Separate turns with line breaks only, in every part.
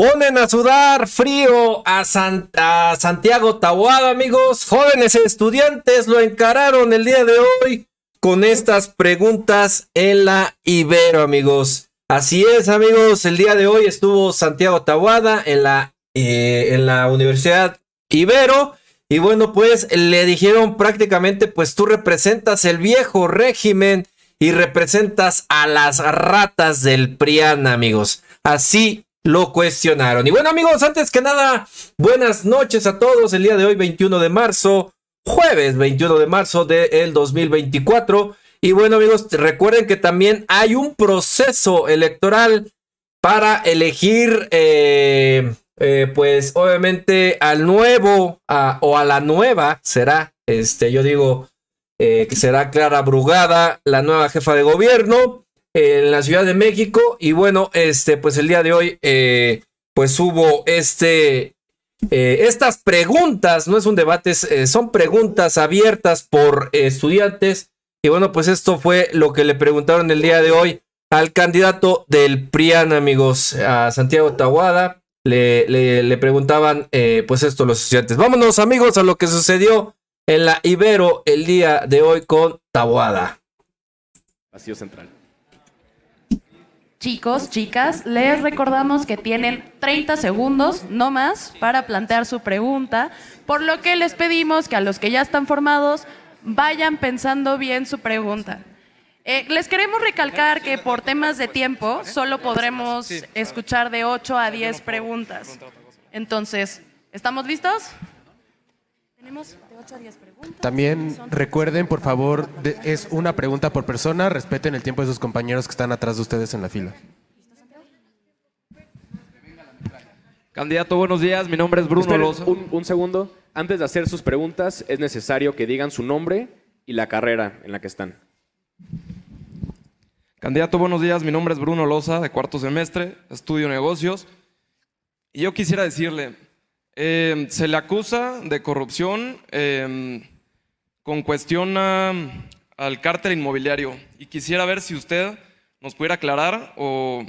Ponen a sudar frío a, Santiago Tahuada, amigos. Jóvenes estudiantes lo encararon el día de hoy con estas preguntas en la Ibero, amigos. Así es, amigos. El día de hoy estuvo Santiago Tahuada en la, eh, en la Universidad Ibero. Y bueno, pues le dijeron prácticamente, pues tú representas el viejo régimen y representas a las ratas del Priana, amigos. Así lo cuestionaron. Y bueno amigos, antes que nada, buenas noches a todos. El día de hoy, 21 de marzo, jueves 21 de marzo del 2024. Y bueno amigos, recuerden que también hay un proceso electoral para elegir, eh, eh, pues obviamente al nuevo o a la nueva, será, este, yo digo, eh, que será Clara Brugada, la nueva jefa de gobierno en la Ciudad de México. Y bueno, este, pues el día de hoy, eh, pues hubo este, eh, estas preguntas, no es un debate, eh, son preguntas abiertas por estudiantes. Y bueno, pues esto fue lo que le preguntaron el día de hoy al candidato del PRIAN, amigos, a Santiago Tawada. Le, le, preguntaban, pues esto, los estudiantes. Vámonos, amigos, a lo que sucedió en la Ibero el día de hoy con Tawada. Vacío central.
Chicos, chicas, les recordamos que tienen 30 segundos, no más, para plantear su pregunta, por lo que les pedimos que a los que ya están formados vayan pensando bien su pregunta. Eh, les queremos recalcar que por temas de tiempo solo podremos escuchar de 8 a 10 preguntas. Entonces, ¿estamos listos? Tenemos a preguntas.
También recuerden, por favor, es una pregunta por persona. Respeten el tiempo de sus compañeros que están atrás de ustedes en la fila.
Candidato, buenos
días. Mi nombre es Bruno Loza.
un segundo. Antes de hacer sus preguntas, es necesario que digan su nombre y la carrera en la que están. Candidato, buenos días. Mi nombre es Bruno Loza, de cuarto semestre, estudio negocios. Y yo quisiera decirle, eh, se le acusa de corrupción em, con cuestión al cártel inmobiliario
y quisiera ver si usted nos pudiera aclarar o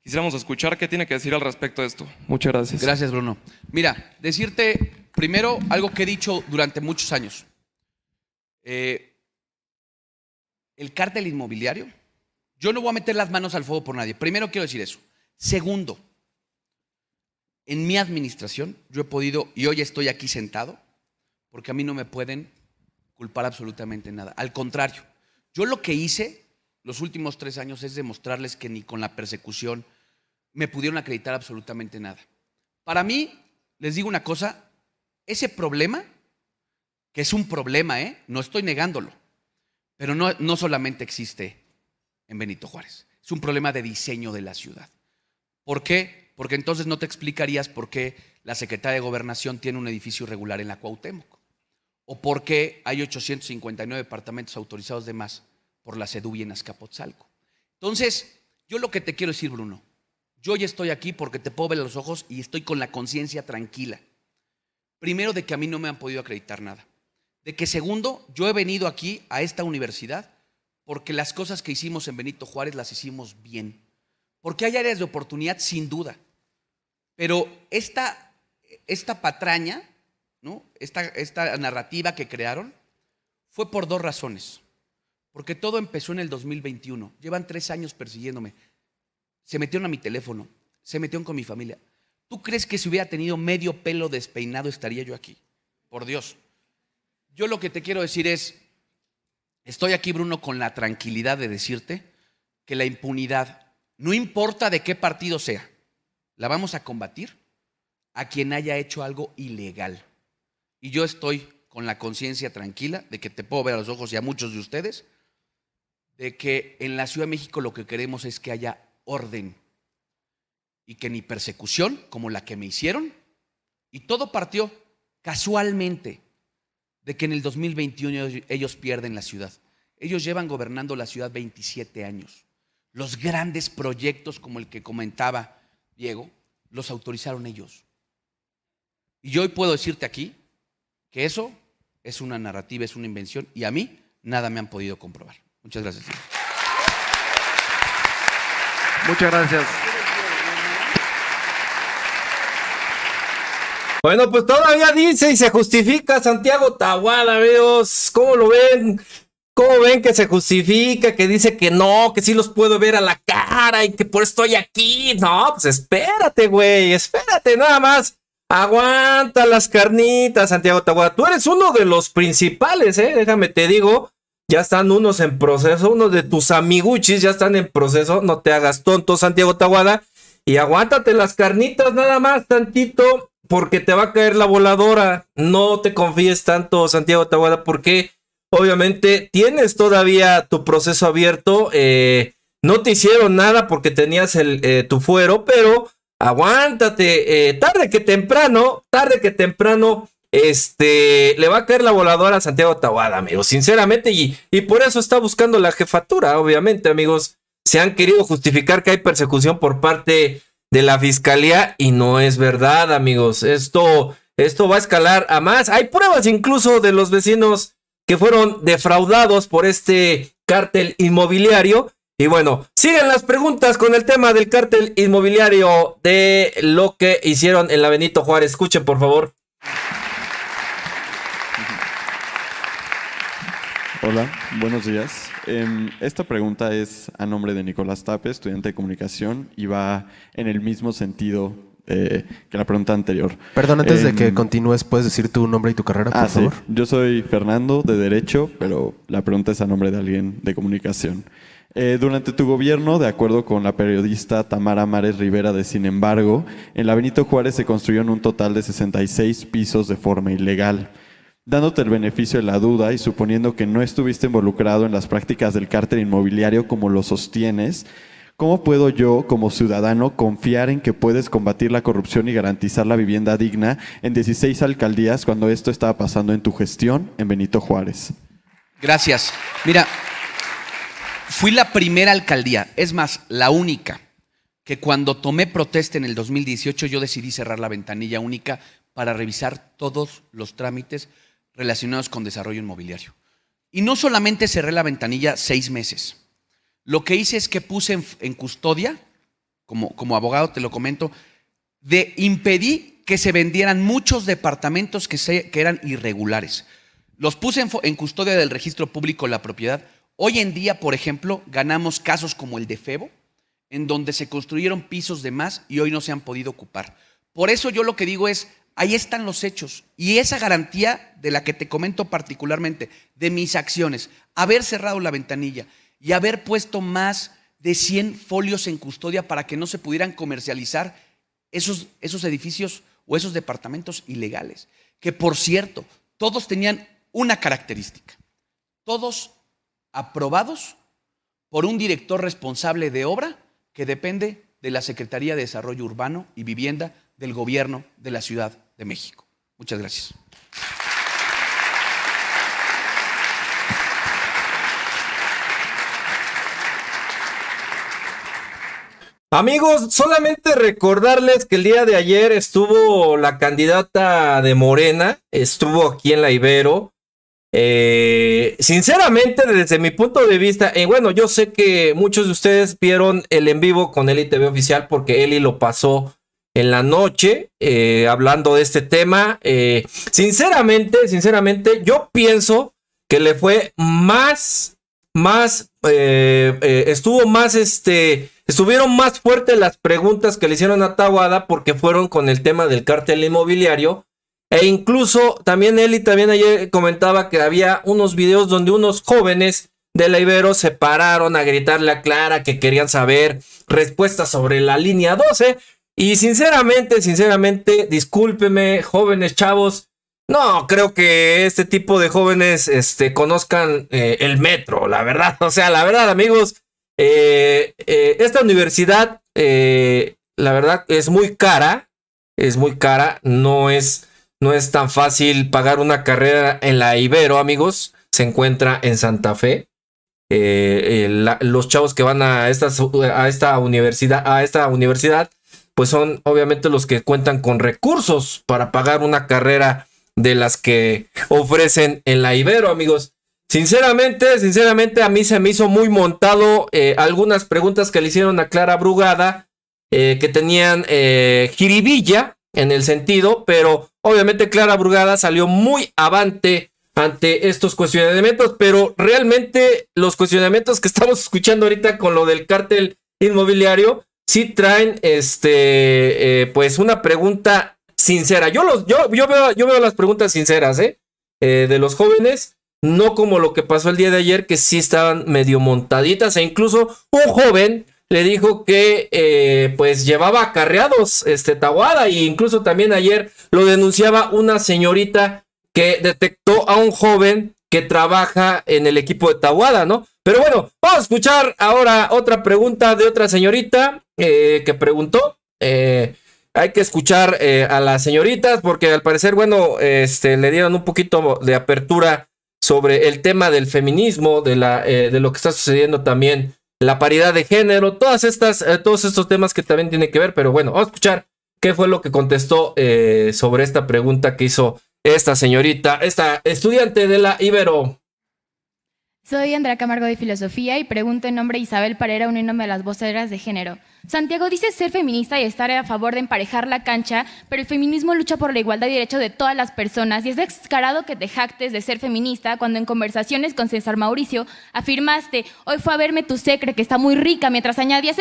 quisiéramos escuchar qué tiene que decir al respecto de esto. Muchas gracias. Gracias, Bruno. Mira, decirte primero algo que he dicho durante muchos años. Eh, el cártel inmobiliario, yo no voy a meter las manos al fuego por nadie. Primero quiero decir eso. Segundo, en mi administración yo he podido, y hoy estoy aquí sentado, porque a mí no me pueden culpar absolutamente nada. Al contrario, yo lo que hice los últimos tres años es demostrarles que ni con la persecución me pudieron acreditar absolutamente nada. Para mí, les digo una cosa, ese problema, que es un problema, ¿eh? no estoy negándolo, pero no, no solamente existe en Benito Juárez, es un problema de diseño de la ciudad. ¿Por qué? Porque entonces no te explicarías por qué la Secretaría de Gobernación tiene un edificio irregular en la Cuauhtémoc. O por qué hay 859 departamentos autorizados de más por la y en Azcapotzalco. Entonces, yo lo que te quiero decir, Bruno, yo ya estoy aquí porque te puedo ver los ojos y estoy con la conciencia tranquila. Primero, de que a mí no me han podido acreditar nada. De que segundo, yo he venido aquí a esta universidad porque las cosas que hicimos en Benito Juárez las hicimos bien. Porque hay áreas de oportunidad sin duda. Pero esta, esta patraña, ¿no? esta, esta narrativa que crearon, fue por dos razones. Porque todo empezó en el 2021. Llevan tres años persiguiéndome. Se metieron a mi teléfono, se metieron con mi familia. ¿Tú crees que si hubiera tenido medio pelo despeinado estaría yo aquí? Por Dios. Yo lo que te quiero decir es, estoy aquí, Bruno, con la tranquilidad de decirte que la impunidad, no importa de qué partido sea, la vamos a combatir a quien haya hecho algo ilegal. Y yo estoy con la conciencia tranquila de que te puedo ver a los ojos y a muchos de ustedes, de que en la Ciudad de México lo que queremos es que haya orden y que ni persecución como la que me hicieron. Y todo partió casualmente de que en el 2021 ellos pierden la ciudad. Ellos llevan gobernando la ciudad 27 años. Los grandes proyectos como el que comentaba Diego, los autorizaron ellos. Y yo hoy puedo decirte aquí que eso es una narrativa, es una invención y a mí nada me han podido comprobar. Muchas gracias. Muchas gracias.
Bueno, pues todavía dice y se justifica Santiago Tahuada, amigos. ¿Cómo lo ven? ¿Cómo ven que se justifica, que dice que no, que sí los puedo ver a la cara y que por estoy aquí? No, pues espérate, güey, espérate, nada más. Aguanta las carnitas, Santiago Tahuada. Tú eres uno de los principales, ¿eh? Déjame te digo, ya están unos en proceso, unos de tus amiguchis ya están en proceso. No te hagas tonto, Santiago Tawada. Y aguántate las carnitas nada más, tantito, porque te va a caer la voladora. No te confíes tanto, Santiago Tawada, porque obviamente tienes todavía tu proceso abierto. Eh, no te hicieron nada porque tenías eh, tu fuero, pero aguántate. Eh, tarde que temprano, tarde que temprano, este, le va a caer la voladora a Santiago Tawada, amigos, sinceramente. Y, y por eso está buscando la jefatura, obviamente, amigos. Se han querido justificar que hay persecución por parte de la fiscalía y no es verdad, amigos. Esto, esto va a escalar a más. Hay pruebas incluso de los vecinos que fueron defraudados por este cártel inmobiliario. Y bueno, siguen las preguntas con el tema del cártel inmobiliario de lo que hicieron en la Benito Juárez. Escuchen, por favor.
Hola, buenos días. Em, esta pregunta es a nombre de Nicolás Tape, estudiante de comunicación, y va en el mismo sentido eh, que la pregunta anterior. Perdón, antes de que em, continúes, ¿puedes decir tu nombre y tu carrera, por ah, favor? Yo soy Fernando, de Derecho, pero la pregunta es a nombre de alguien de comunicación. Eh, durante tu gobierno, de acuerdo con la periodista Tamara Mares Rivera de Sin embargo, en la Benito Juárez se construyeron un total de 66 pisos de forma ilegal. Dándote el beneficio de la duda y suponiendo que no estuviste involucrado en las prácticas del cárter inmobiliario como lo sostienes, ¿Cómo puedo yo, como ciudadano, confiar en que puedes combatir la corrupción y garantizar la vivienda digna en 16 alcaldías cuando esto estaba pasando en tu gestión en Benito Juárez?
Gracias. Mira, fui la primera alcaldía, es más, la única, que cuando tomé protesta en el 2018 yo decidí cerrar la ventanilla única para revisar todos los trámites relacionados con desarrollo inmobiliario. Y no solamente cerré la ventanilla seis meses, lo que hice es que puse en, custodia, como, como abogado te lo comento, de impedir que se vendieran muchos departamentos que, que eran irregulares. Los puse en, custodia del registro público de la propiedad. Hoy en día, por ejemplo, ganamos casos como el de Febo, en donde se construyeron pisos de más y hoy no se han podido ocupar. Por eso yo lo que digo es, ahí están los hechos y esa garantía de la que te comento particularmente, de mis acciones, haber cerrado la ventanilla, y haber puesto más de 100 folios en custodia para que no se pudieran comercializar esos, esos edificios o esos departamentos ilegales. Que por cierto, todos tenían una característica. Todos aprobados por un director responsable de obra que depende de la Secretaría de Desarrollo Urbano y Vivienda del Gobierno de la Ciudad de México. Muchas gracias.
Amigos, solamente recordarles que el día de ayer estuvo la candidata de Morena, estuvo aquí en la Ibero. Eh, sinceramente, desde mi punto de vista, y bueno, yo sé que muchos de ustedes vieron el en vivo con el TV oficial porque Eli lo pasó en la noche eh, hablando de este tema. Eh, sinceramente, sinceramente, yo pienso que le fue más, más eh, eh, estuvo más, este, estuvieron más fuertes las preguntas que le hicieron a Tawada porque fueron con el tema del cártel inmobiliario. E incluso también Eli también ayer comentaba que había unos videos donde unos jóvenes de la Ibero se pararon a gritarle a Clara que querían saber respuestas sobre la línea 12. Y sinceramente, sinceramente, discúlpeme, jóvenes chavos, no, creo que este tipo de jóvenes este, conozcan eh, el metro, la verdad. O sea, la verdad, amigos, eh, eh, esta universidad, la verdad, es muy cara. Es muy cara. No es, no es tan fácil pagar una carrera en la Ibero, amigos. Se encuentra en Santa Fe. los chavos que van a esta universidad, a esta universidad, pues son obviamente los que cuentan con recursos para pagar una carrera de las que ofrecen en la Ibero, amigos. Sinceramente, sinceramente a mí se me hizo muy montado eh, algunas preguntas que le hicieron a Clara Brugada eh, que tenían eh, jiribilla en el sentido, pero obviamente Clara Brugada salió muy avante ante estos cuestionamientos, pero realmente los cuestionamientos que estamos escuchando ahorita con lo del cártel inmobiliario sí traen este eh, pues una pregunta sincera. Yo, los, yo, yo, veo, yo veo las preguntas sinceras, ¿eh? ¿eh? de los jóvenes, no como lo que pasó el día de ayer, que sí estaban medio montaditas, e incluso un joven le dijo que eh, pues llevaba acarreados este Tawada, e incluso también ayer lo denunciaba una señorita que detectó a un joven que trabaja en el equipo de Tawada, ¿no? Pero bueno, vamos a escuchar ahora otra pregunta de otra señorita eh, que preguntó hay que escuchar eh, a las señoritas porque al parecer, bueno, este, le dieron un poquito de apertura sobre el tema del feminismo, de, la, eh, de lo que está sucediendo también, la paridad de género, todas estas, eh, todos estos temas que también tienen que ver, pero bueno, vamos a escuchar qué fue lo que contestó sobre esta pregunta que hizo esta señorita, esta estudiante de la Ibero.
Soy Andrea Camargo de Filosofía y pregunto en nombre de Isabel Parera, nombre de las voceras de género. Santiago dice ser feminista y estar a favor de emparejar la cancha, pero el feminismo lucha por la igualdad y derechos de todas las personas y es descarado que te jactes de ser feminista cuando en conversaciones con César Mauricio afirmaste, hoy fue a verme tu secre que está muy rica, mientras añadías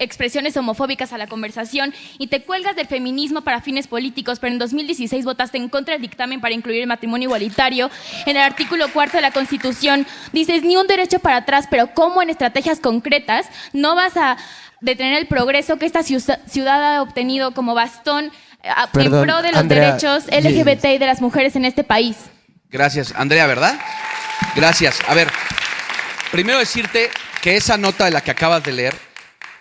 expresiones homofóbicas a la conversación y te cuelgas del feminismo para fines políticos, pero en 2016 votaste en contra del dictamen para incluir el matrimonio igualitario en el artículo cuarto de la Constitución. Dices, ni un derecho para atrás, pero ¿cómo en estrategias concretas no vas a de tener el progreso que esta ciudad ha obtenido como bastón eh, en pro de los derechos LGBT y de las mujeres en este país.
Gracias, Andrea, ¿verdad? Gracias. A ver, primero decirte que esa nota de la que acabas de leer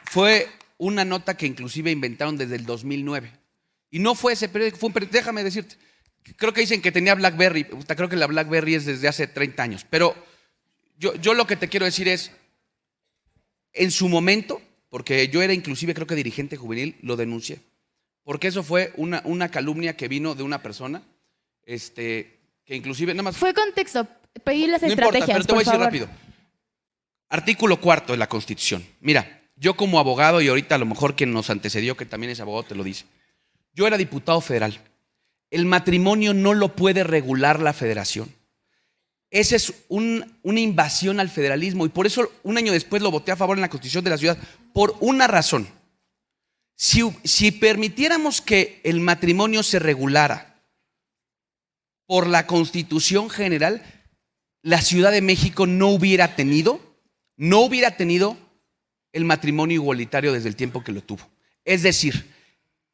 fue una nota que inclusive inventaron desde el 2009. Y no fue ese periódico, fue un periódico, déjame decirte, creo que dicen que tenía BlackBerry, creo que la BlackBerry es desde hace 30 años, pero yo, yo lo que te quiero decir es, en su momento, porque yo era inclusive creo que dirigente juvenil, lo denuncié. Porque eso fue una, una calumnia que vino de una persona, este, que inclusive nada más... Fue
contexto, pedí las estrategias, pero te voy a decir rápido.
Artículo cuarto de la Constitución. Mira, yo como abogado, y ahorita a lo mejor quien nos antecedió, que también es abogado, te lo dice. Yo era diputado federal. El matrimonio no lo puede regular la federación. Esa es una invasión al federalismo y por eso un año después lo voté a favor en la constitución de la ciudad, por una razón. Si, permitiéramos que el matrimonio se regulara por la constitución general, la Ciudad de México no hubiera tenido, no hubiera tenido el matrimonio igualitario desde el tiempo que lo tuvo. Es decir,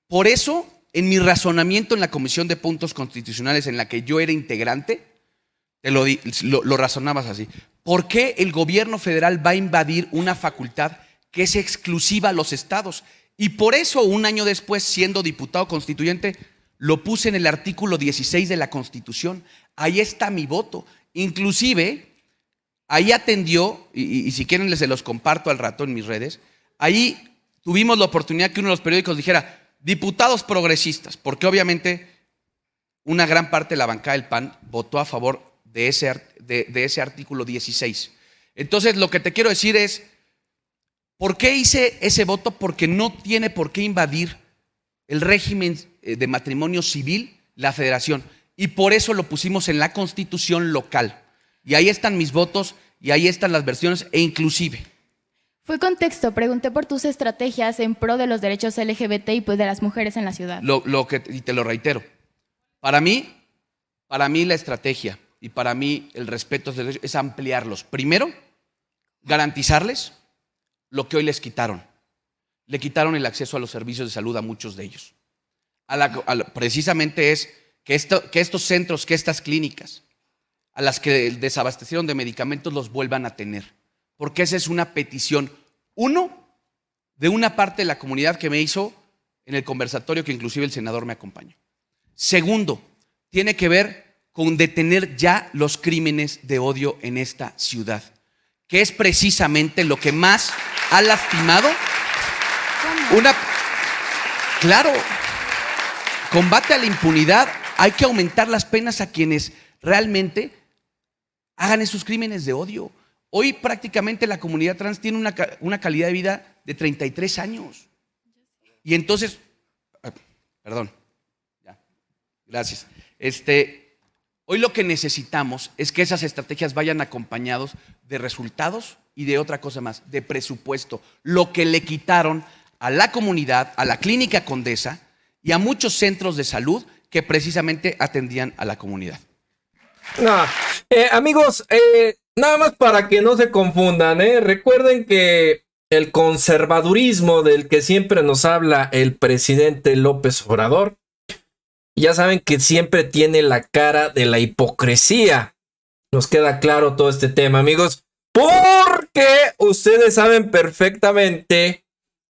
por eso en mi razonamiento en la Comisión de Puntos Constitucionales en la que yo era integrante, te lo, razonabas así. ¿Por qué el gobierno federal va a invadir una facultad que es exclusiva a los estados? Y por eso un año después, siendo diputado constituyente, lo puse en el artículo 16 de la Constitución. Ahí está mi voto. Inclusive, ahí atendió, y, si quieren les se los comparto al rato en mis redes, ahí tuvimos la oportunidad que uno de los periódicos dijera, diputados progresistas, porque obviamente una gran parte de la bancada del PAN votó a favor de ese, de, ese artículo 16. Entonces, lo que te quiero decir es, ¿por qué hice ese voto? Porque no tiene por qué invadir el régimen eh, de matrimonio civil, la federación. Y por eso lo pusimos en la constitución local. Y ahí están mis votos y ahí están las versiones e inclusive.
Fue contexto, pregunté por tus estrategias en pro de los derechos LGBT y pues, de las mujeres en la ciudad.
Lo, que, y te lo reitero, para mí, para mí la estrategia y para mí el respeto es ampliarlos. Primero, garantizarles lo que hoy les quitaron. Le quitaron el acceso a los servicios de salud a muchos de ellos. precisamente es que, que estos centros, que estas clínicas, a las que desabastecieron de medicamentos, los vuelvan a tener. Porque esa es una petición, uno, de una parte de la comunidad que me hizo en el conversatorio que inclusive el senador me acompañó. Segundo, tiene que ver con detener ya los crímenes de odio en esta ciudad, que es precisamente lo que más ha lastimado una... Claro, combate a la impunidad, hay que aumentar las penas a quienes realmente hagan esos crímenes de odio. Hoy prácticamente la comunidad trans tiene una, calidad de vida de 33 años. Y entonces, ah, perdón, ya, gracias. Este, Hoy lo que necesitamos es que esas estrategias vayan acompañados de resultados y de otra cosa más, de presupuesto. Lo que le quitaron a la comunidad, a la clínica Condesa y a muchos centros de salud que precisamente atendían a la comunidad.
Eh, amigos, eh, nada más para que no se confundan, eh, recuerden que el conservadurismo del que siempre nos habla el presidente López Obrador ya saben que siempre tiene la cara de la hipocresía. Nos queda claro todo este tema, amigos, porque ustedes saben perfectamente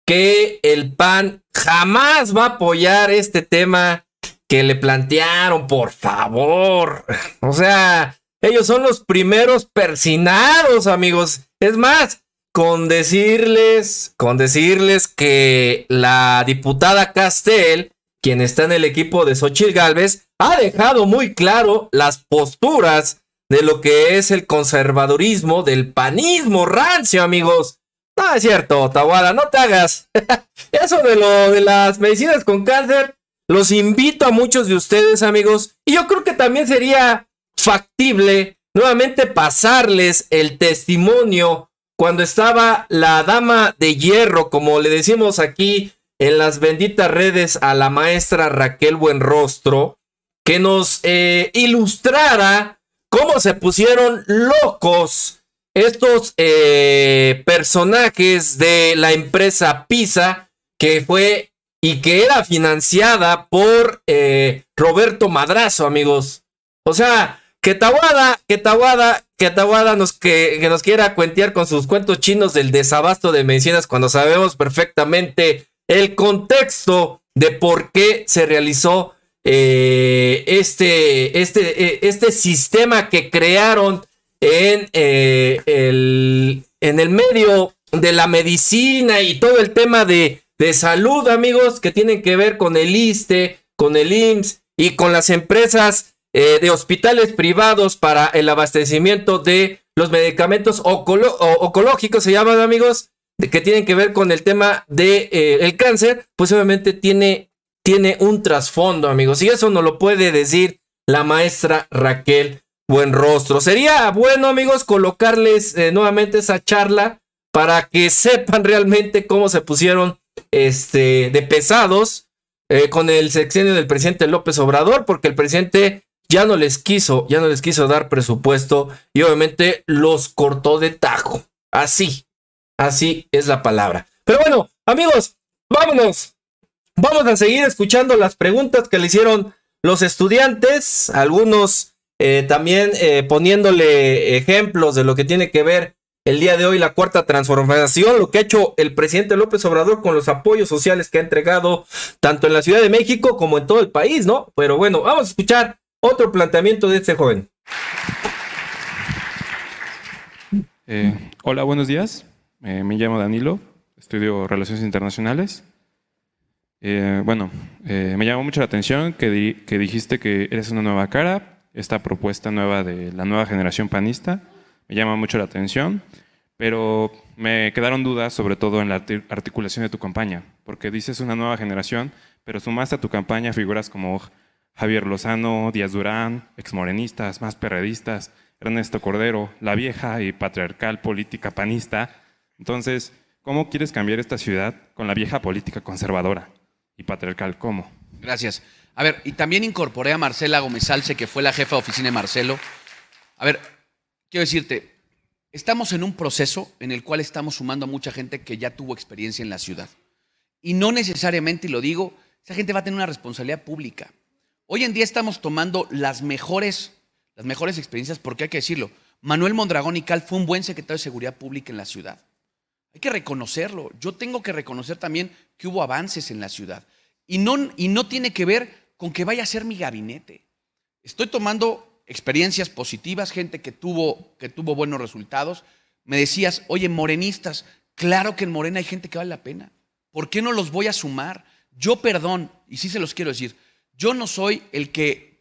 que el PAN jamás va a apoyar este tema que le plantearon, por favor. O sea, ellos son los primeros persinados, amigos. Es más, con decirles, con decirles que la diputada Castell quien está en el equipo de Xochitl Galvez, ha dejado muy claro las posturas de lo que es el conservadurismo, del panismo rancio, amigos. No es cierto, Tawada, no te hagas. Eso de lo de las medicinas con cáncer, los invito a muchos de ustedes, amigos. Y yo creo que también sería factible nuevamente pasarles el testimonio cuando estaba la dama de hierro, como le decimos aquí en las benditas redes a la maestra Raquel Buenrostro que nos eh, ilustrara cómo se pusieron locos estos eh, personajes de la empresa Pisa que fue y que era financiada por eh, Roberto Madrazo, amigos. O sea, que Tawada, que Tawada, que Tawada nos, que, que nos quiera cuentear con sus cuentos chinos del desabasto de medicinas cuando sabemos perfectamente el contexto de por qué se realizó eh, este, este, eh, este sistema que crearon en, eh, el, en el medio de la medicina y todo el tema de, de salud, amigos, que tienen que ver con el ISTE, con el IMSS y con las empresas de hospitales privados para el abastecimiento de los medicamentos ocológicos, se llaman, amigos, que tienen que ver con el tema del de, eh, el cáncer, pues obviamente tiene, tiene un trasfondo, amigos. Y eso no lo puede decir la maestra Raquel Buenrostro. Sería bueno, amigos, colocarles eh, nuevamente esa charla para que sepan realmente cómo se pusieron este, de pesados eh, con el sexenio del presidente López Obrador, porque el presidente ya no les quiso, ya no les quiso dar presupuesto y obviamente los cortó de tajo. Así, Así es la palabra. Pero bueno, amigos, vámonos. Vamos a seguir escuchando las preguntas que le hicieron los estudiantes, algunos eh, también eh, poniéndole ejemplos de lo que tiene que ver el día de hoy la cuarta transformación, lo que ha hecho el presidente López Obrador con los apoyos sociales que ha entregado tanto en la Ciudad de México como en todo el país, ¿no? Pero bueno, vamos a escuchar otro planteamiento de este joven.
Eh, hola, buenos días. Eh, me llamo Danilo, estudio Relaciones Internacionales. Eh, bueno, eh, me llamó mucho la atención que, que, dijiste que eres una nueva cara, esta propuesta nueva
de la nueva generación panista, me llama mucho la atención, pero me quedaron dudas sobre todo en la articulación de tu campaña, porque dices una nueva generación, pero sumaste a tu campaña figuras como Javier Lozano, Díaz Durán, ex morenistas, más perredistas, Ernesto Cordero, la vieja y patriarcal política panista, entonces, ¿cómo quieres cambiar esta ciudad con la vieja política conservadora y patriarcal? ¿Cómo?
Gracias. A ver, y también incorporé a Marcela Gómez Salce, que fue la jefa de oficina de Marcelo. A ver, quiero decirte, estamos en un proceso en el cual estamos sumando a mucha gente que ya tuvo experiencia en la ciudad. Y no necesariamente, y lo digo, esa gente va a tener una responsabilidad pública. Hoy en día estamos tomando las mejores, las mejores experiencias, porque hay que decirlo, Manuel Mondragón y Cal fue un buen secretario de Seguridad Pública en la ciudad. Hay que reconocerlo. Yo tengo que reconocer también que hubo avances en la ciudad. Y no, y no tiene que ver con que vaya a ser mi gabinete. Estoy tomando experiencias positivas, gente que tuvo, que tuvo buenos resultados. Me decías, oye, morenistas, claro que en Morena hay gente que vale la pena. ¿Por qué no los voy a sumar? Yo, perdón, y sí se los quiero decir, yo no soy el que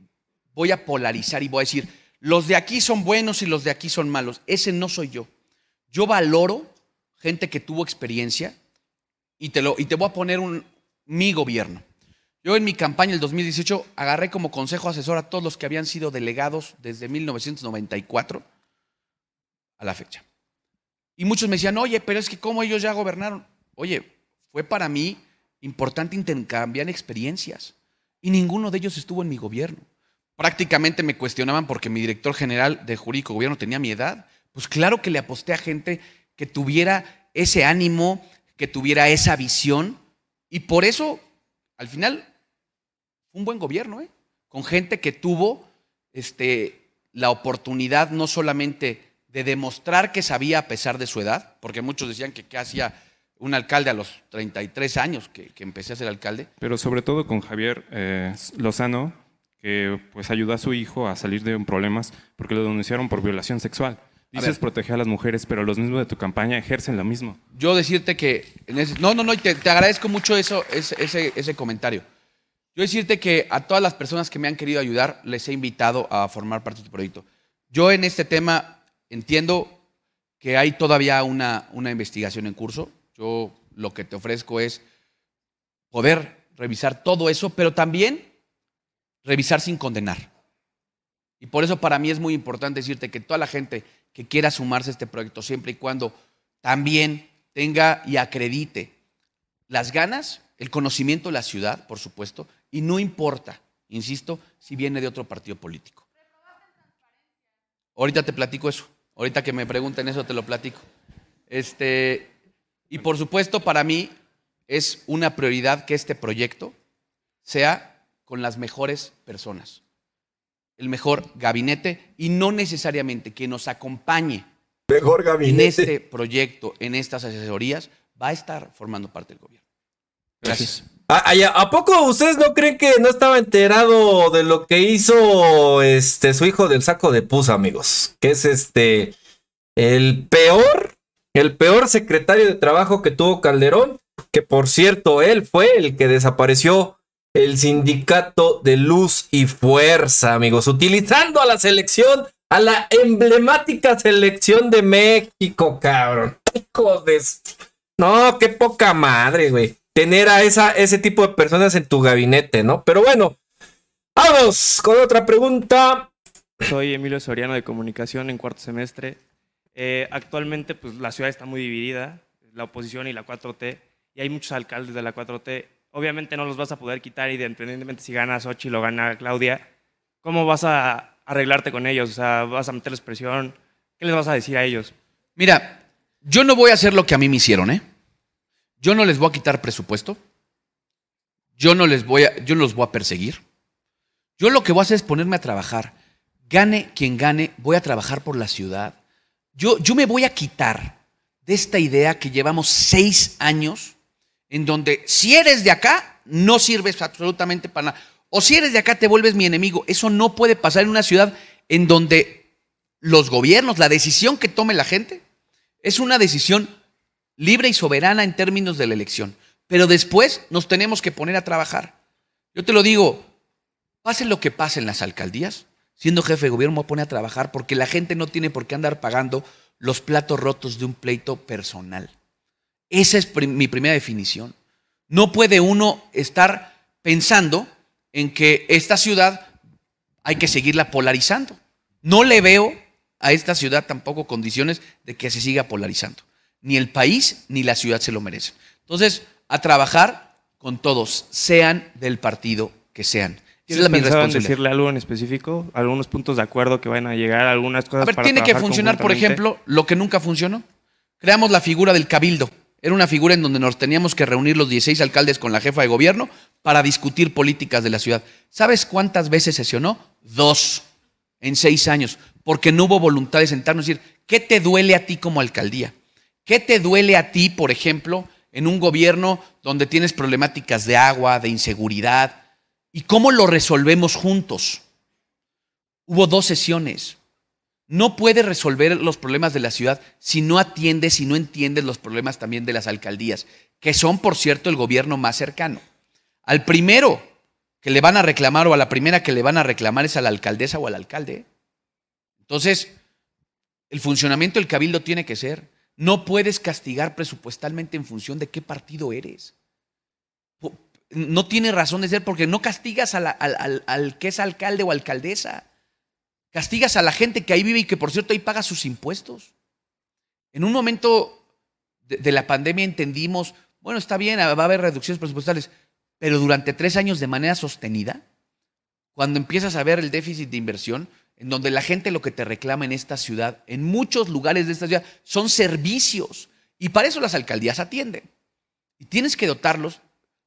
voy a polarizar y voy a decir, los de aquí son buenos y los de aquí son malos. Ese no soy yo. Yo valoro gente que tuvo experiencia y te, lo, y te voy a poner un, mi gobierno. Yo en mi campaña del 2018 agarré como consejo asesor a todos los que habían sido delegados desde 1994 a la fecha. Y muchos me decían, oye, pero es que cómo ellos ya gobernaron. Oye, fue para mí importante intercambiar experiencias y ninguno de ellos estuvo en mi gobierno. Prácticamente me cuestionaban porque mi director general de jurídico gobierno tenía mi edad. Pues claro que le aposté a gente que tuviera ese ánimo, que tuviera esa visión. Y por eso, al final, un buen gobierno, ¿eh? con gente que tuvo este, la oportunidad no solamente de demostrar que sabía a pesar de su edad, porque muchos decían que qué hacía un alcalde a los 33 años que, empecé a ser alcalde.
Pero sobre todo con
Javier eh, Lozano, que pues ayudó a su hijo a salir de problemas porque lo denunciaron por violación sexual. Dices proteger a las mujeres, pero los mismos de tu campaña ejercen lo mismo.
Yo decirte que. No, no, no, y te, agradezco mucho eso, ese, ese, ese comentario. Yo decirte que a todas las personas que me han querido ayudar, les he invitado a formar parte de tu proyecto. Yo en este tema entiendo que hay todavía una, una investigación en curso. Yo lo que te ofrezco es poder revisar todo eso, pero también revisar sin condenar. Y por eso para mí es muy importante decirte que toda la gente que quiera sumarse a este proyecto, siempre y cuando también tenga y acredite las ganas, el conocimiento de la ciudad, por supuesto, y no importa, insisto, si viene de otro partido político. Ahorita te platico eso. Ahorita que me pregunten eso, te lo platico. Este, y por supuesto, para mí es una prioridad que este proyecto sea con las mejores personas el mejor gabinete y no necesariamente que nos acompañe en este proyecto, en estas asesorías, va a estar formando parte del gobierno. Gracias. ¿A, poco ustedes
no creen que no estaba enterado de lo que hizo este su hijo del saco de pus, amigos? Que es este el peor, el peor secretario de trabajo que tuvo Calderón, que por cierto, él fue el que desapareció el sindicato de luz y fuerza, amigos, utilizando a la selección, a la emblemática selección de México, cabrón. No, qué poca madre, güey. Tener a esa, ese tipo de personas en tu gabinete, ¿no? Pero bueno, vamos con otra pregunta. Soy Emilio Soriano de Comunicación en cuarto semestre. Eh, actualmente, pues la ciudad está muy dividida, la oposición y la 4T, y hay muchos alcaldes de la 4T obviamente no los vas a poder quitar y de, independientemente si gana Xochitl o gana Claudia, ¿cómo vas a arreglarte con ellos? O sea, ¿vas a meterles presión? ¿Qué les vas a decir a ellos?
Mira, yo no voy a hacer lo que a mí me hicieron, ¿eh? Yo no les voy a quitar presupuesto. Yo no les voy a, yo los voy a perseguir. Yo lo que voy a hacer es ponerme a trabajar. Gane quien gane, voy a trabajar por la ciudad. Yo, yo me voy a quitar de esta idea que llevamos seis años en donde si eres de acá, no sirves absolutamente para nada. O si eres de acá, te vuelves mi enemigo. Eso no puede pasar en una ciudad en donde los gobiernos, la decisión que tome la gente, es una decisión libre y soberana en términos de la elección. Pero después nos tenemos que poner a trabajar. Yo te lo digo, pase lo que pase en las alcaldías, siendo jefe de gobierno me pone a trabajar porque la gente no tiene por qué andar pagando los platos rotos de un pleito personal. Esa es mi primera definición. No puede uno estar pensando en que esta ciudad hay que seguirla polarizando. No le veo a esta ciudad tampoco condiciones de que se siga polarizando. Ni el país ni la ciudad se lo merecen. Entonces, a trabajar con todos, sean del partido que sean. esa es la decirle algo en específico? ¿Algunos puntos de acuerdo que van a llegar? ¿Algunas cosas A ver, tiene que funcionar, por ejemplo, lo que nunca funcionó. Creamos la figura del cabildo. Era una figura en donde nos teníamos que reunir los 16 alcaldes con la jefa de gobierno para discutir políticas de la ciudad. ¿Sabes cuántas veces sesionó? Dos en seis años, porque no hubo voluntad de sentarnos y decir, ¿qué te duele a ti como alcaldía? ¿Qué te duele a ti, por ejemplo, en un gobierno donde tienes problemáticas de agua, de inseguridad? ¿Y cómo lo resolvemos juntos? Hubo dos sesiones. No puede resolver los problemas de la ciudad si no atiendes, si no entiendes los problemas también de las alcaldías, que son, por cierto, el gobierno más cercano. Al primero que le van a reclamar o a la primera que le van a reclamar es a la alcaldesa o al alcalde. Entonces, el funcionamiento del cabildo tiene que ser. No puedes castigar presupuestalmente en función de qué partido eres. No tiene razón de ser porque no castigas al que es alcalde o alcaldesa. Castigas a la gente que ahí vive y que por cierto ahí paga sus impuestos. En un momento de, la pandemia entendimos, bueno, está bien, va a haber reducciones presupuestales, pero durante tres años de manera sostenida, cuando empiezas a ver el déficit de inversión, en donde la gente lo que te reclama en esta ciudad, en muchos lugares de esta ciudad, son servicios. Y para eso las alcaldías atienden. Y tienes que dotarlos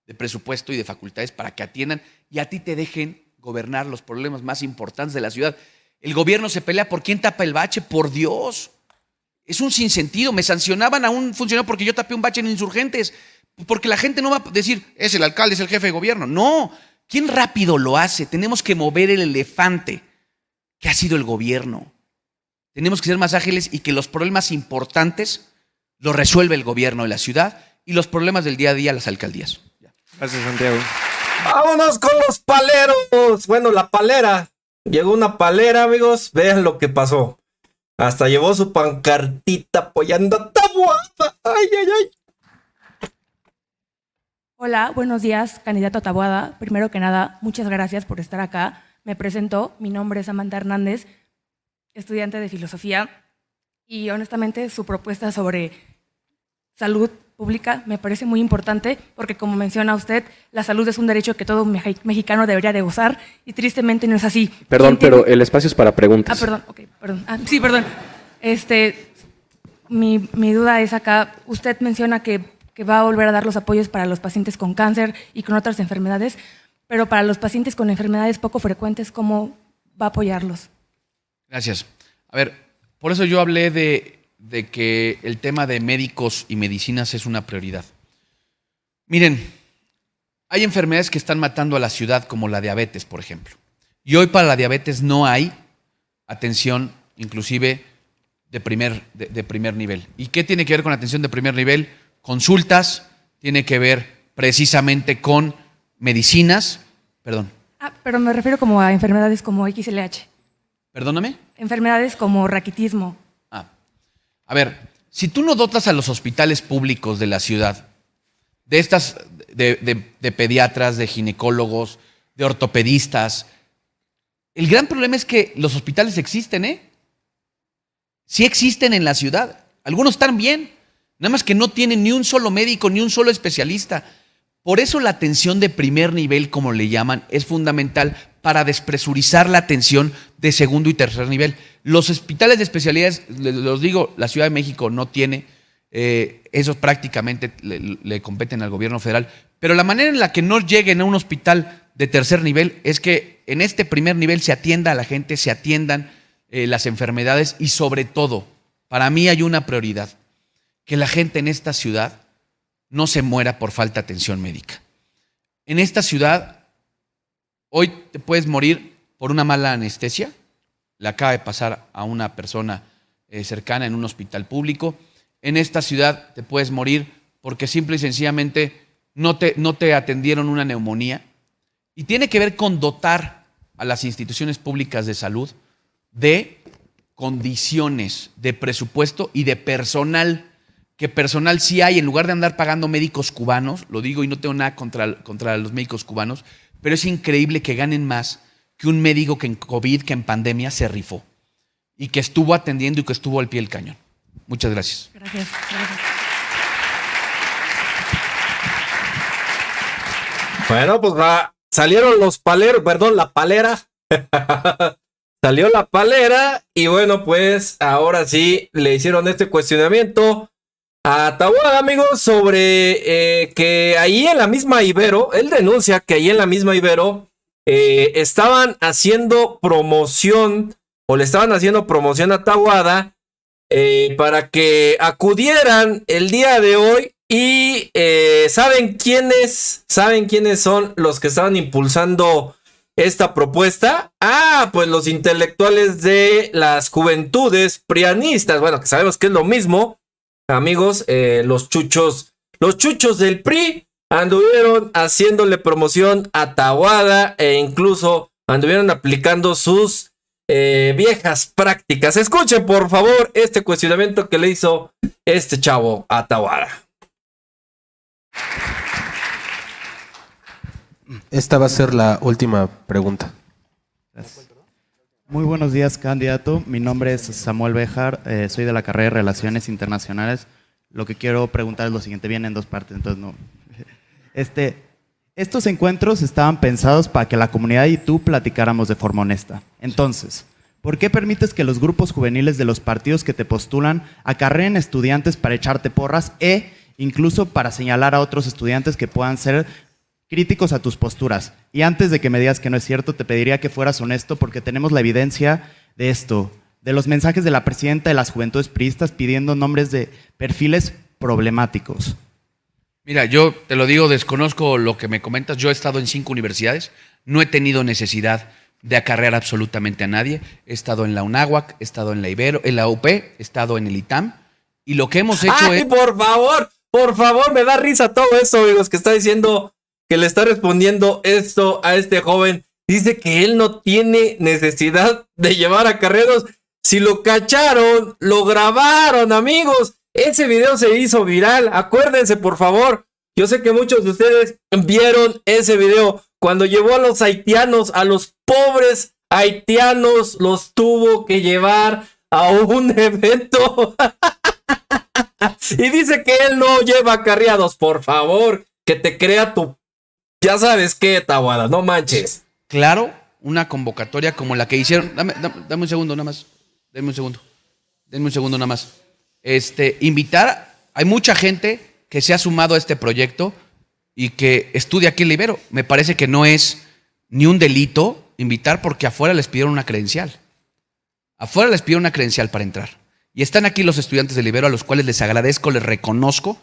de presupuesto y de facultades para que atiendan y a ti te dejen gobernar los problemas más importantes de la ciudad. El gobierno se pelea por quién tapa el bache, por Dios. Es un sinsentido. Me sancionaban a un funcionario porque yo tapé un bache en insurgentes. Porque la gente no va a decir, es el alcalde, es el jefe de gobierno. No, ¿quién rápido lo hace? Tenemos que mover el elefante que ha sido el gobierno. Tenemos que ser más ágiles y que los problemas importantes los resuelve el gobierno de la ciudad y los problemas del día a día las alcaldías. Gracias, Santiago.
Vámonos con los paleros. Bueno, la palera Llegó una palera, amigos. Vean lo que pasó. Hasta llevó su pancartita apoyando a
Tabuada. Ay, ay, ay. Hola, buenos días, candidato a Tabuada. Primero que nada, muchas gracias por estar acá. Me presento, mi nombre es Amanda Hernández, estudiante de filosofía, y honestamente su propuesta sobre salud pública me parece muy importante porque, como menciona usted, la salud es un derecho que todo mexicano debería de gozar y tristemente no es así. Perdón, pero
el espacio es para preguntas. Ah, perdón,
ok, perdón. Ah, sí, perdón. Este, mi, duda es acá, usted menciona que, que va a volver a dar los apoyos para los pacientes con cáncer y con otras enfermedades, pero para los pacientes con enfermedades poco frecuentes, ¿cómo va a apoyarlos?
Gracias. A ver, por eso yo hablé de de que el tema de médicos y medicinas es una prioridad. Miren, hay enfermedades que están matando a la ciudad, como la diabetes, por ejemplo. Y hoy para la diabetes no hay atención, inclusive de primer, de, primer nivel. ¿Y qué tiene que ver con atención de primer nivel? Consultas, tiene que ver precisamente con medicinas, perdón.
Ah, pero me refiero como a enfermedades como XLH. ¿Perdóname? Enfermedades como raquitismo.
A ver, si tú no dotas a los hospitales públicos de la ciudad de estas, de, pediatras, de ginecólogos, de ortopedistas, el gran problema es que los hospitales existen, ¿eh? Sí existen en la ciudad. Algunos están bien, nada más que no tienen ni un solo médico, ni un solo especialista. Por eso la atención de primer nivel, como le llaman, es fundamental para despresurizar la atención de segundo y tercer nivel. Los hospitales de especialidades, los digo, la Ciudad de México no tiene, eh, esos prácticamente le, competen al gobierno federal, pero la manera en la que no lleguen a un hospital de tercer nivel es que en este primer nivel se atienda a la gente, se atiendan eh, las enfermedades y sobre todo, para mí hay una prioridad, que la gente en esta ciudad no se muera por falta de atención médica. En esta ciudad Hoy te puedes morir por una mala anestesia. Le acaba de pasar a una persona eh, cercana en un hospital público. En esta ciudad te puedes morir porque simple y sencillamente no te, no te atendieron una neumonía. Y tiene que ver con dotar a las instituciones públicas de salud de condiciones, de presupuesto y de personal. Que personal sí hay, en lugar de andar pagando médicos cubanos, lo digo y no tengo nada contra, contra los médicos cubanos, pero es increíble que ganen más que un médico que en COVID, que en pandemia se rifó y que estuvo atendiendo y que estuvo al pie del cañón. Muchas gracias. Gracias. Bueno, pues
salieron los paleros, perdón, la palera. Salió la palera y bueno, pues ahora sí le hicieron este cuestionamiento a amigos, sobre eh, que ahí en la misma Ibero, él denuncia que ahí en la misma Ibero eh, estaban haciendo promoción o le estaban haciendo promoción a eh, para que acudieran el día de hoy y saben quiénes, saben quiénes son los que estaban impulsando esta propuesta? Ah, pues los intelectuales de las juventudes prianistas, bueno, que sabemos que es lo mismo, amigos, eh, los chuchos, los chuchos del PRI anduvieron haciéndole promoción a Tawada e incluso anduvieron aplicando sus eh, viejas prácticas. Escuchen, por favor, este cuestionamiento que le hizo este chavo a Tawada.
Esta va a ser la última pregunta. Gracias. Muy buenos días, candidato. Mi nombre es Samuel Bejar, eh, soy de la carrera de Relaciones Internacionales. Lo que quiero preguntar es lo siguiente, viene en dos partes, entonces no. Este, estos encuentros estaban pensados para que la comunidad y tú platicáramos de forma honesta. Entonces, ¿por qué permites que los grupos juveniles de los partidos que te postulan acarreen estudiantes para echarte porras e incluso para señalar a otros estudiantes que puedan ser críticos a tus posturas. Y antes de que me digas que no es cierto, te pediría que fueras honesto porque tenemos la evidencia de esto, de los mensajes de la presidenta de las Juventudes Priistas pidiendo nombres de perfiles problemáticos.
Mira, yo te lo digo, desconozco lo que me comentas. Yo he estado en cinco universidades, no he tenido necesidad de acarrear absolutamente a nadie. He estado en la UNAWAC, he estado en la Ibero, en la UP, he estado en el ITAM. Y lo que hemos hecho ¡Ay, por favor!
Por favor, me da risa todo eso, amigos, que está diciendo que le está respondiendo esto a este joven. Dice que él no tiene necesidad de llevar a carreros. Si lo cacharon, lo grabaron, amigos. Ese video se hizo viral. Acuérdense, por favor. Yo sé que muchos de ustedes vieron ese video cuando llevó a los haitianos, a los pobres haitianos, los tuvo que llevar a un evento. y dice que él no lleva acarreados Por favor, que te crea tu ya sabes qué, Tawada, no
manches. Claro, una convocatoria como la que hicieron. Dame, un segundo nada más. Denme un segundo. Denme un segundo nada más. Este, invitar. Hay mucha gente que se ha sumado a este proyecto y que estudia aquí en Libero. Me parece que no es ni un delito invitar porque afuera les pidieron una credencial. Afuera les pidieron una credencial para entrar. Y están aquí los estudiantes de Libero a los cuales les agradezco, les reconozco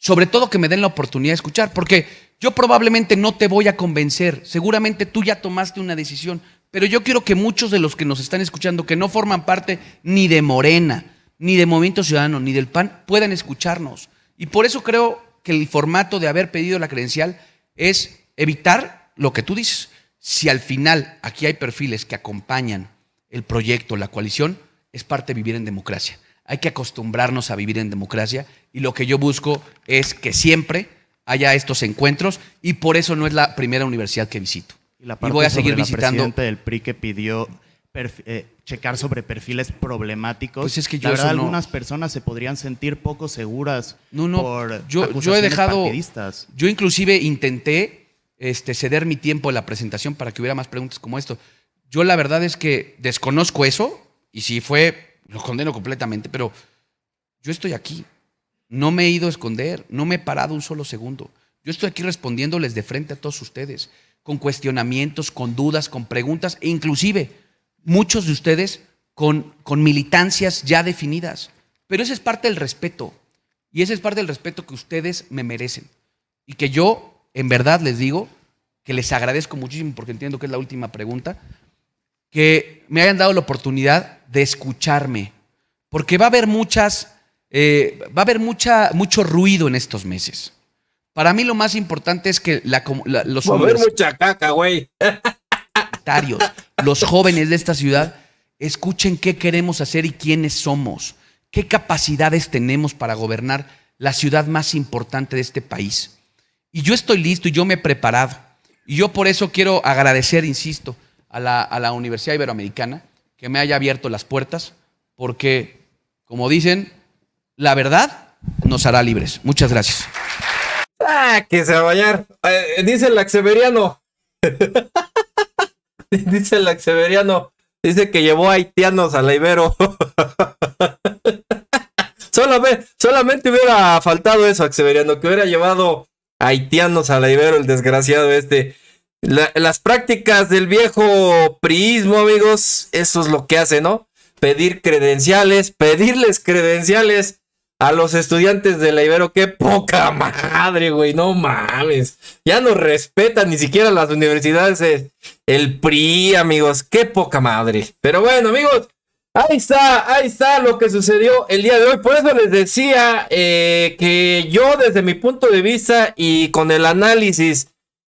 sobre todo que me den la oportunidad de escuchar, porque yo probablemente no te voy a convencer, seguramente tú ya tomaste una decisión, pero yo quiero que muchos de los que nos están escuchando, que no forman parte ni de Morena, ni de Movimiento Ciudadano, ni del PAN, puedan escucharnos. Y por eso creo que el formato de haber pedido la credencial es evitar lo que tú dices. Si al final aquí hay perfiles que acompañan el proyecto, la coalición, es parte de vivir en democracia hay que acostumbrarnos a vivir en democracia y lo que yo busco es que siempre haya estos encuentros y por eso no es la primera universidad que visito.
Y, voy a seguir visitando. El del PRI que pidió eh, checar sobre perfiles problemáticos. Pues es que yo algunas personas se podrían sentir poco seguras no, no. por
yo, he dejado,
Yo inclusive intenté
este, ceder mi tiempo en la presentación para que hubiera más preguntas como esto. Yo la verdad es que desconozco eso y si fue lo condeno completamente, pero yo estoy aquí. No me he ido a esconder, no me he parado un solo segundo. Yo estoy aquí respondiéndoles de frente a todos ustedes, con cuestionamientos, con dudas, con preguntas, e inclusive muchos de ustedes con, con militancias ya definidas. Pero esa es parte del respeto, y esa es parte del respeto que ustedes me merecen. Y que yo, en verdad, les digo que les agradezco muchísimo porque entiendo que es la última pregunta, que me hayan dado la oportunidad de escucharme, porque va a haber muchas, eh, va a haber mucha, mucho ruido en estos meses. Para mí lo más importante es que la, los los jóvenes de esta ciudad, escuchen qué queremos hacer y quiénes somos, qué capacidades tenemos para gobernar la ciudad más importante de este país. Y yo estoy listo y yo me he preparado. Y yo por eso quiero agradecer, insisto, a la, Universidad Iberoamericana que me haya abierto las puertas, porque, como dicen, la verdad nos hará libres. Muchas gracias. Ah, que se va a bañar. Eh, dice el Axeveriano.
dice el Axeveriano. Dice que llevó haitianos a la Ibero. solamente, solamente hubiera faltado eso, Axeveriano, que hubiera llevado haitianos a la Ibero, el desgraciado este las prácticas del viejo priismo, amigos, eso es lo que hace, ¿no? Pedir credenciales, pedirles credenciales a los estudiantes de la Ibero. ¡Qué poca madre, güey! No mames. Ya no respetan ni siquiera las universidades. Eh, el, PRI, amigos. ¡Qué poca madre! Pero bueno, amigos. Ahí está, ahí está lo que sucedió el día de hoy. Por eso les decía eh, que yo desde mi punto de vista y con el análisis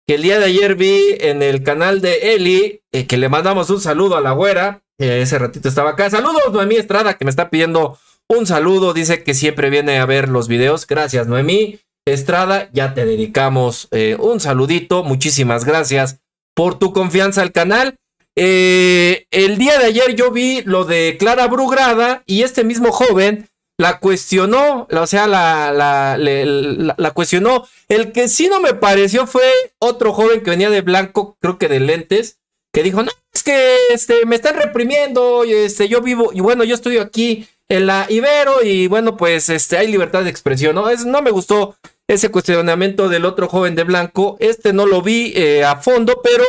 que el día de ayer vi en el canal de Eli, eh, que le mandamos un saludo a la güera, ese ratito estaba acá. Saludos, Noemí Estrada, que me está pidiendo un saludo, dice que siempre viene a ver los videos. Gracias, Noemí Estrada, ya te dedicamos eh, un saludito, muchísimas gracias por tu confianza al canal. Eh, el día de ayer yo vi lo de Clara Brugrada y este mismo joven la cuestionó, o sea, la, la, cuestionó. El que sí no me pareció fue otro joven que venía de blanco, creo que de lentes, que dijo, no, es que este, me están reprimiendo, este, yo vivo, y bueno, yo estoy aquí en la Ibero, y bueno, pues este, hay libertad de expresión, ¿no? Es, no me gustó ese cuestionamiento del otro joven de blanco, este no lo vi eh, a fondo, pero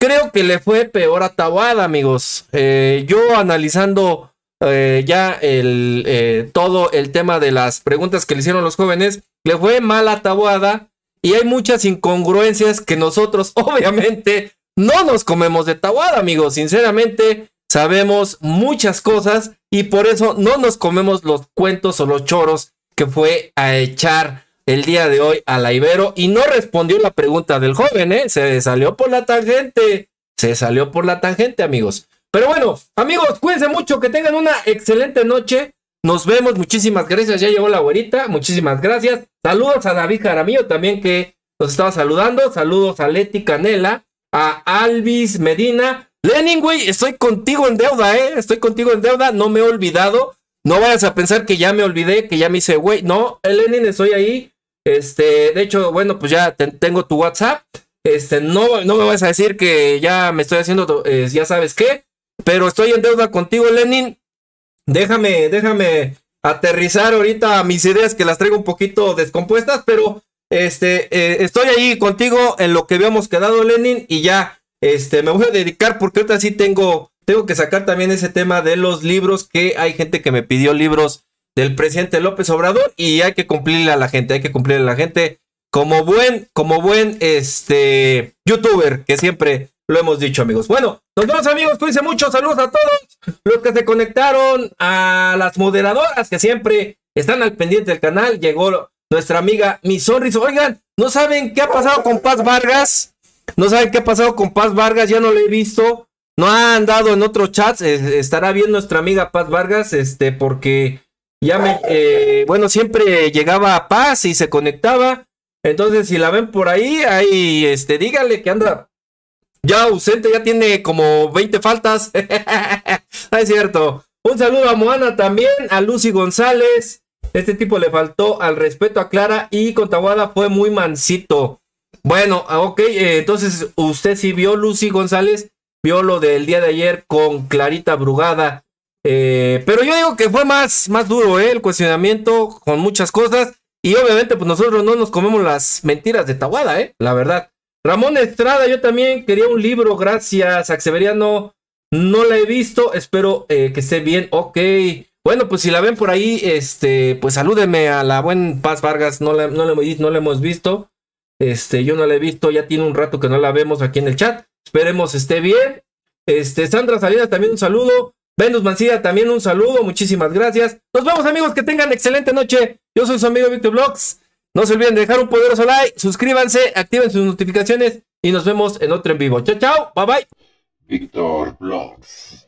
creo que le fue peor a amigos. Eh, yo analizando eh, ya el, eh, todo el tema de las preguntas que le hicieron los jóvenes, le fue mala tabuada y hay muchas incongruencias que nosotros obviamente no nos comemos de tabuada, amigos. Sinceramente, sabemos muchas cosas y por eso no nos comemos los cuentos o los choros que fue a echar el día de hoy a la Ibero y no respondió la pregunta del joven, ¿eh? Se salió por la tangente, se salió por la tangente, amigos. Pero bueno, amigos, cuídense mucho, que tengan una excelente noche. Nos vemos, muchísimas gracias. Ya llegó la güerita, muchísimas gracias. Saludos a David Jaramillo también que nos estaba saludando. Saludos a Leti Canela, a Alvis Medina. Lenin, güey, estoy contigo en deuda, ¿eh? Estoy contigo en deuda, no me he olvidado. No vayas a pensar que ya me olvidé, que ya me hice, güey. No, Lenin, estoy ahí. Este, de hecho, bueno, pues ya tengo tu WhatsApp. Este, no, no me vas a decir que ya me estoy haciendo, eh, ya sabes qué. Pero estoy en deuda contigo, Lenin. Déjame, déjame aterrizar ahorita mis ideas que las traigo un poquito descompuestas, pero este, eh, estoy ahí contigo en lo que habíamos quedado, Lenin, y ya, este, me voy a dedicar porque ahorita sí tengo, tengo que sacar también ese tema de los libros, que hay gente que me pidió libros del presidente López Obrador y hay que cumplirle a la gente, hay que cumplirle a la gente como buen, como buen, este, youtuber que siempre lo hemos dicho, amigos. Bueno, nos vemos, amigos. Cuídense mucho. Saludos a todos los que se conectaron, a las moderadoras que siempre están al pendiente del canal. Llegó nuestra amiga Mi Sonrisa. Oigan, ¿no saben qué ha pasado con Paz Vargas? ¿No saben qué ha pasado con Paz Vargas? Ya no lo he visto. No ha andado en otros chats. Estará bien nuestra amiga Paz Vargas, este, porque ya me. Eh, bueno, siempre llegaba a Paz y se conectaba. Entonces, si la ven por ahí, ahí, este, díganle que anda ya ausente, ya tiene como 20 faltas. Ah, es cierto. Un saludo a Moana también, a Lucy González. Este tipo le faltó al respeto a Clara y con Tawada fue muy mansito. Bueno, ah, ok, eh, entonces usted sí vio Lucy González, vio lo del día de ayer con Clarita Brugada. Eh, pero yo digo que fue más, más duro eh, el cuestionamiento con muchas cosas. Y obviamente, pues nosotros no nos comemos las mentiras de Tawada, ¿eh? La verdad. Ramón Estrada, yo también quería un libro, gracias, Axeveriano. No la he visto, espero eh, que esté bien. Ok. Bueno, pues si la ven por ahí, este, pues salúdenme a la buen Paz Vargas. No la, no, no la hemos visto. Este, yo no la he visto, ya tiene un rato que no la vemos aquí en el chat. Esperemos esté bien. Este, Sandra Salinas, también un saludo. Venus Mancilla, también un saludo. Muchísimas gracias. Nos vemos, amigos. Que tengan excelente noche. Yo soy su amigo Victor Vlogs. No se olviden de dejar un poderoso like, suscríbanse, activen sus notificaciones y nos vemos en otro en vivo. Chao, chao, bye bye. Víctor Blogs.